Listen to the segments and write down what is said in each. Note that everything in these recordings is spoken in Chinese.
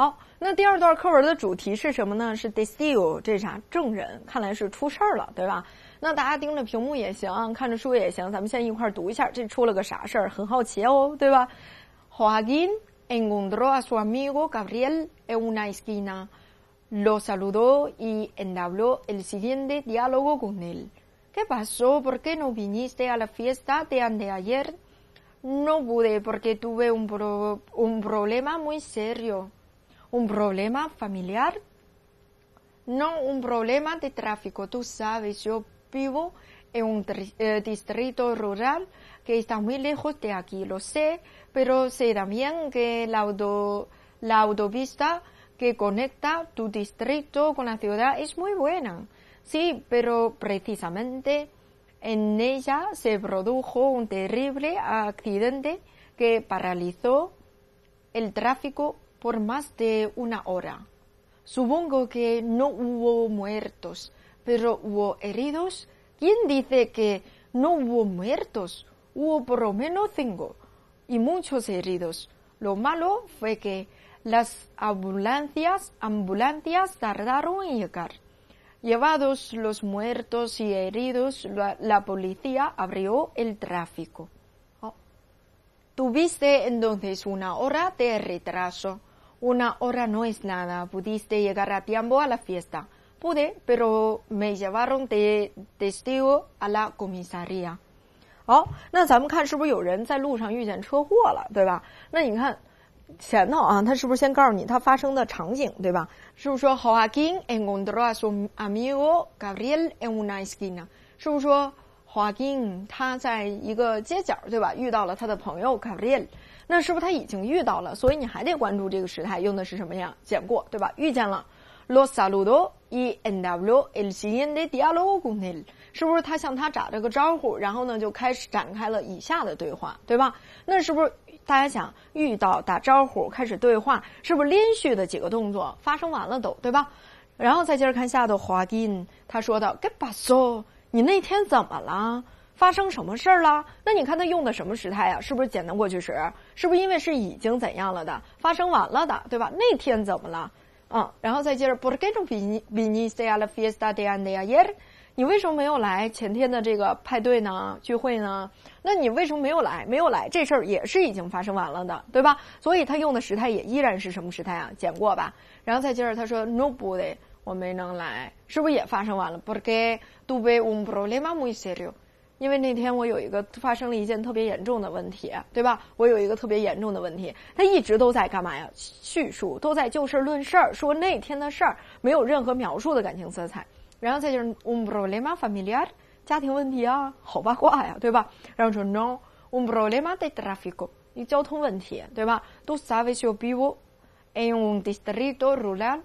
好，那第二段课文的主题是什么呢？是 deciu 这啥证人，看来是出事儿了，对吧？那大家盯着屏幕也行，看着书也行，咱们先一块儿读一下，这出了个啥事儿？很好奇哦，对吧？Joaquin encontró a su amigo Gabriel en una esquina, lo saludó y entabló el siguiente diálogo con él: ¿Qué pasó? ¿Por qué no viniste a la fiesta de anoche? No pude porque tuve un pro un problema muy serio. un problema familiar, no un problema de tráfico. Tú sabes, yo vivo en un eh, distrito rural que está muy lejos de aquí, lo sé, pero sé también que la, auto, la autopista que conecta tu distrito con la ciudad es muy buena. Sí, pero precisamente en ella se produjo un terrible accidente que paralizó el tráfico por más de una hora. Supongo que no hubo muertos, pero hubo heridos. ¿Quién dice que no hubo muertos? Hubo por lo menos cinco y muchos heridos. Lo malo fue que las ambulancias, ambulancias tardaron en llegar. Llevados los muertos y heridos, la, policía abrió el tráfico. Oh. Tuviste entonces una hora de retraso. Una hora no es nada. Pudiste llegar a tiempo a la fiesta. Pude, pero me llevaron de testigo a la comisaría。好，那咱们看是不是有人在路上遇见车祸了，对吧？那你看前头啊，他是不是先告诉你他发生的场景，对吧？是不是说，Joaquín encontró a su amigo Gabriel en una esquina。是不是说？华金他在一个街角，对吧？遇到了他的朋友卡布列那是不是他已经遇到了？所以你还得关注这个时态用的是什么样？见过，对吧？遇见了。Los a l u d o s en el siguiente diálogo，是不是他向他打了个招呼，然后呢就开始展开了以下的对话，对吧？那是不是大家想遇到、打招呼、开始对话，是不是连续的几个动作发生完了都，对吧？然后再接着看下头，华金他说的 q u e paso？” 你那天怎么了？发生什么事儿了？那你看他用的什么时态呀？是不是简单过去时？是不是因为是已经怎样了的，发生完了的，对吧？那天怎么了？嗯，然后再接着，你为什么没有来前天的这个派对呢？聚会呢？那你为什么没有来？没有来这事儿也是已经发生完了的，对吧？所以他用的时态也依然是什么时态啊？简过吧。然后再接着他说，Nobody。我没能来，是不是也发生完了？o r problema serio，u tuve un e muy 因为那天我有一个发生了一件特别严重的问题，对吧？我有一个特别严重的问题，他一直都在干嘛呀？叙述，都在就事论事儿，说那天的事儿，没有任何描述的感情色彩。然后再就是 un problema familiar，家庭问题啊，好八卦呀，对吧？然后说 no，un problema de tráfico，一交通问题，对吧？都 sabes yo vivo en un distrito rural。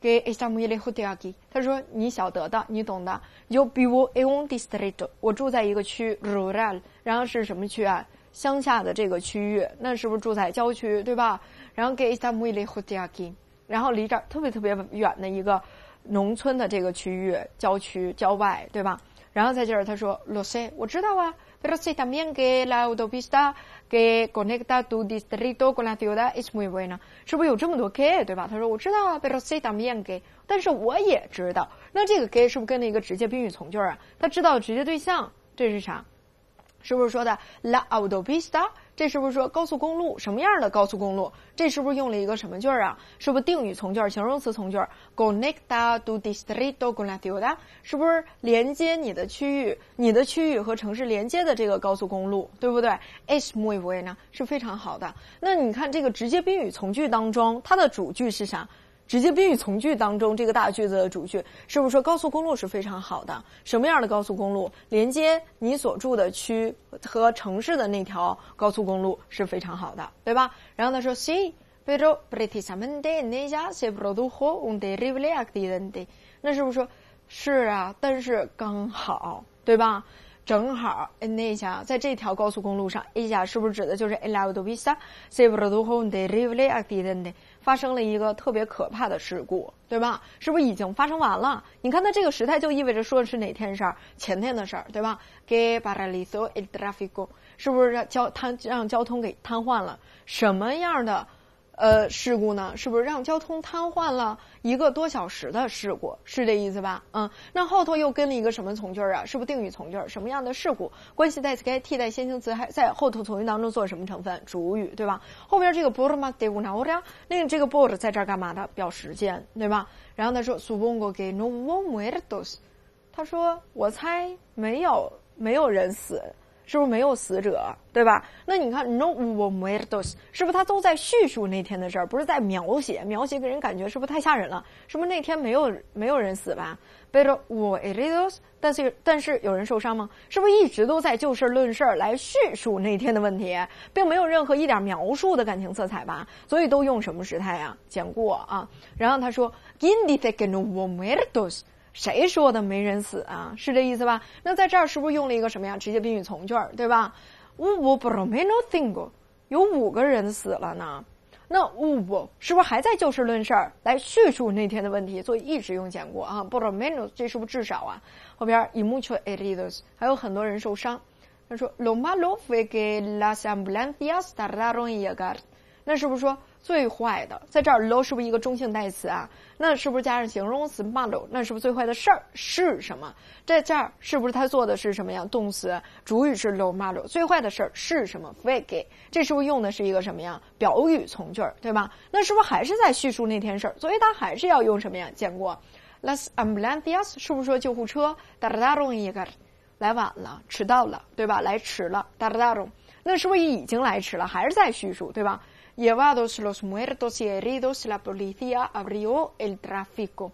que está muy lejos de aquí。他说你晓得的，你懂的。Yo vivo en un distrito，我住在一个区 rural，然后是什么区啊？乡下的这个区域，那是不是住在郊区，对吧？然后 que está muy lejos de aquí，然后离这儿特别特别远的一个农村的这个区域，郊区郊外，对吧？然后在这儿他说，罗塞，我知道啊。pero sí también que la autopista que conecta tu distrito con la ciudad es muy buena。是不是有这么多 que 对吧？他说我知道啊，pero sí también que，但是我也知道。那这个 que 是不是跟了一个直接宾语从句啊？他知道直接对象，这是啥？是不是说的 la autopista？这是不是说高速公路什么样的高速公路？这是不是用了一个什么句儿啊？是不是定语从句、形容词从句？Gonikda d o distrito g o n a d i d a 是不是连接你的区域、你的区域和城市连接的这个高速公路，对不对？Es muy buena，是非常好的。那你看这个直接宾语从句当中，它的主句是啥？直接宾语从句当中，这个大句子的主句，是不是说高速公路是非常好的？什么样的高速公路？连接你所住的区和城市的那条高速公路是非常好的，对吧？然后他说，see，非洲 b r i t i s h a m e n t e n a s i a s e v e r o d u j o u n d e r i v l i a k d e n d e 那是不是说，是啊，但是刚好，对吧？正好，A n 甲在这条高速公路上，A 甲是不是指的就是 e l a i t o Vista？Se produjo n terrible a c i d e n t e 发生了一个特别可怕的事故，对吧？是不是已经发生完了？你看它这个时态就意味着说的是哪天的事儿，前天的事儿，对吧 g u e paralizó el tráfico，是不是交瘫让交通给瘫痪了？什么样的？呃，事故呢，是不是让交通瘫痪了一个多小时的事故？是这意思吧？嗯，那后头又跟了一个什么从句啊？是不是定语从句？什么样的事故？关系代词该替代先行词，还在后头从句当中做什么成分？主语，对吧？后边这个布尔 a 德乌纳乌梁，那这个布 d 在这儿干嘛的？表时间，对吧？然后他说，苏翁哥给 u e r 尔 o s 他说我猜没有，没有人死。是不是没有死者，对吧？那你看，no hubo muertos，是不是他都在叙述那天的事儿，不是在描写？描写给人感觉是不是太吓人了？是不是那天没有没有人死吧？pero hubo heridos，但是但是有人受伤吗？是不是一直都在就事论事来叙述那天的问题，并没有任何一点描述的感情色彩吧？所以都用什么时态呀？简过啊。然后他说 i n d e o hubo muertos。谁说的没人死啊？是这意思吧？那在这儿是不是用了一个什么呀？直接宾语从句儿，对吧？u b 五 r o m e no thing 过，有五个人死了呢。那 u 五不是不是还在就事论事儿来叙述那天的问题？所以一直用减过啊，r o m e no 这是不是至少啊？后边 i m 一目却 elidos，还有很多人受伤。他说 Lo malo 罗 e 罗费给 las ambulancias 打拉隆 g a r 那是不是说？最坏的，在这儿 low 是不是一个中性代词啊？那是不是加上形容词 model？那是不是最坏的事儿是什么？在这儿是不是他做的是什么呀？动词？主语是 low model，最坏的事儿是什么 f r e a k 这是不是用的是一个什么呀？表语从句，对吧？那是不是还是在叙述那天事儿？所以他还是要用什么呀？见过，Las ambulancias 是不是说救护车？哒哒哒咚一个，来晚了，迟到了，对吧？来迟了，哒哒哒咚，那是不是已经来迟了？还是在叙述，对吧？Llevados los muertos y heridos, la policía abrió el tráfico。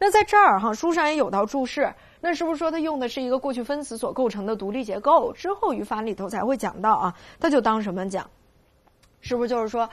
那在这儿哈，书上也有道注释，那是不是说它用的是一个过去分词所构成的独立结构？之后语法里头才会讲到啊，它就当什么讲？是不是就是说，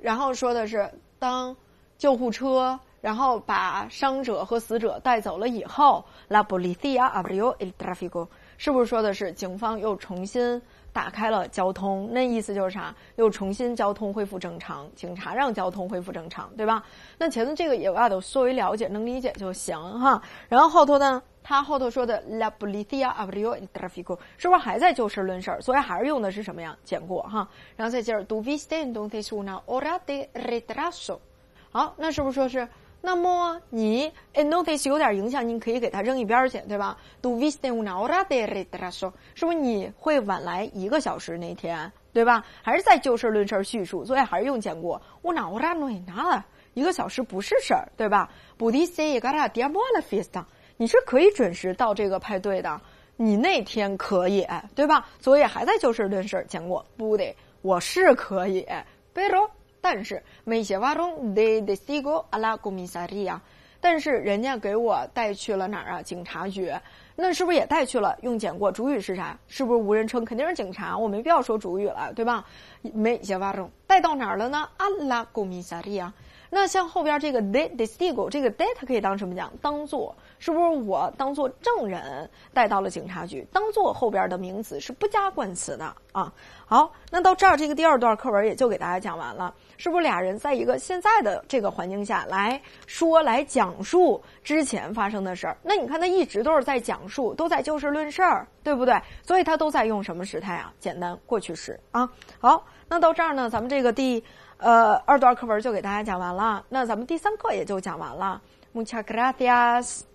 然后说的是当救护车然后把伤者和死者带走了以后，la policía abrió el tráfico，是不是说的是警方又重新？打开了交通，那意思就是啥？又重新交通恢复正常，警察让交通恢复正常，对吧？那前头这个也我都稍微了解，能理解就行哈。然后后头呢，他后头说的 la politia a avuto il t r a f i c o 是不是还在就事论事？所以还是用的是什么呀？简过哈。然后再接着 d u v i stai non ti suona ora d e ritraso，好，那是不是说是？那么你，a notice 有点影响，你可以给它扔一边儿去，对吧？Do visit una hora de la tarde，是不是你会晚来一个小时那天，对吧？还是在就事论事叙述？所以还是用坚果？una hora no h a nada，一个小时不是事儿，对吧？But this is a la d i a o l e fiesta，你是可以准时到这个派对的，你那天可以，对吧？所以还在就事论事，坚果不得，我是可以，别走。但是美些巴中，they destigo m i s a r 里啊，但是人家给我带去了哪儿啊？警察局，那是不是也带去了？用简过主语是啥？是不是无人称？肯定是警察。我没必要说主语了，对吧？美些巴中带到哪儿了呢？阿拉公民萨里啊。那像后边这个 they d i s t i g o 这个 they 它可以当什么讲？当做是不是我当做证人带到了警察局？当做后边的名词是不加冠词的啊？好，那到这儿这个第二段课文也就给大家讲完了，是不是俩人在一个现在的这个环境下来说来讲述之前发生的事儿？那你看他一直都是在讲述，都在就事论事儿，对不对？所以他都在用什么时态啊？简单过去时啊？好，那到这儿呢，咱们这个第。呃，二段课文就给大家讲完了。那咱们第三课也就讲完了。Muchas gracias。